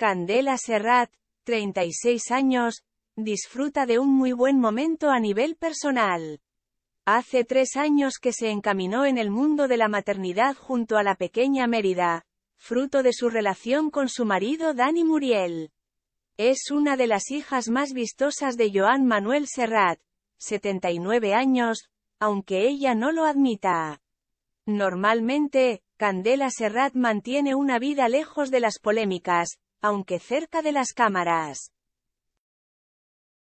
Candela Serrat, 36 años, disfruta de un muy buen momento a nivel personal. Hace tres años que se encaminó en el mundo de la maternidad junto a la pequeña Mérida, fruto de su relación con su marido Dani Muriel. Es una de las hijas más vistosas de Joan Manuel Serrat, 79 años, aunque ella no lo admita. Normalmente, Candela Serrat mantiene una vida lejos de las polémicas, aunque cerca de las cámaras.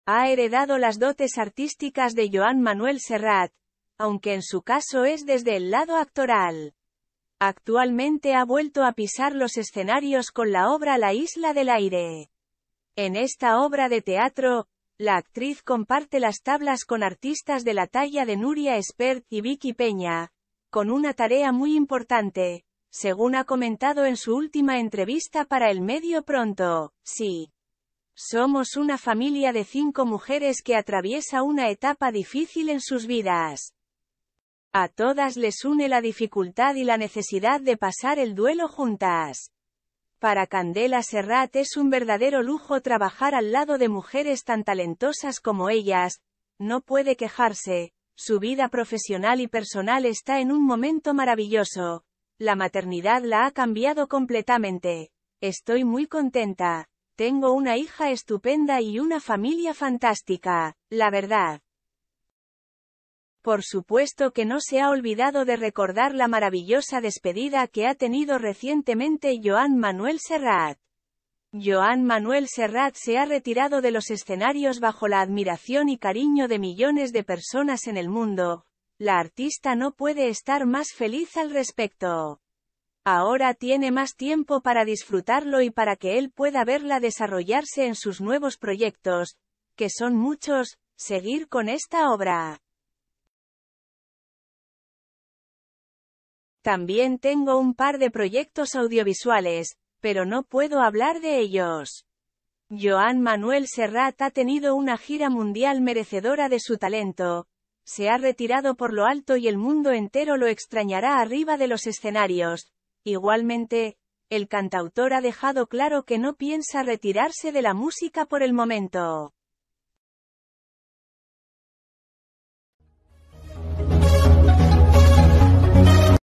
Ha heredado las dotes artísticas de Joan Manuel Serrat, aunque en su caso es desde el lado actoral. Actualmente ha vuelto a pisar los escenarios con la obra La Isla del Aire. En esta obra de teatro, la actriz comparte las tablas con artistas de la talla de Nuria Espert y Vicky Peña, con una tarea muy importante, según ha comentado en su última entrevista para el medio pronto, sí. Somos una familia de cinco mujeres que atraviesa una etapa difícil en sus vidas. A todas les une la dificultad y la necesidad de pasar el duelo juntas. Para Candela Serrat es un verdadero lujo trabajar al lado de mujeres tan talentosas como ellas, no puede quejarse, su vida profesional y personal está en un momento maravilloso, la maternidad la ha cambiado completamente. Estoy muy contenta. Tengo una hija estupenda y una familia fantástica, la verdad. Por supuesto que no se ha olvidado de recordar la maravillosa despedida que ha tenido recientemente Joan Manuel Serrat. Joan Manuel Serrat se ha retirado de los escenarios bajo la admiración y cariño de millones de personas en el mundo, la artista no puede estar más feliz al respecto. Ahora tiene más tiempo para disfrutarlo y para que él pueda verla desarrollarse en sus nuevos proyectos, que son muchos, seguir con esta obra. También tengo un par de proyectos audiovisuales, pero no puedo hablar de ellos. Joan Manuel Serrat ha tenido una gira mundial merecedora de su talento, se ha retirado por lo alto y el mundo entero lo extrañará arriba de los escenarios. Igualmente, el cantautor ha dejado claro que no piensa retirarse de la música por el momento.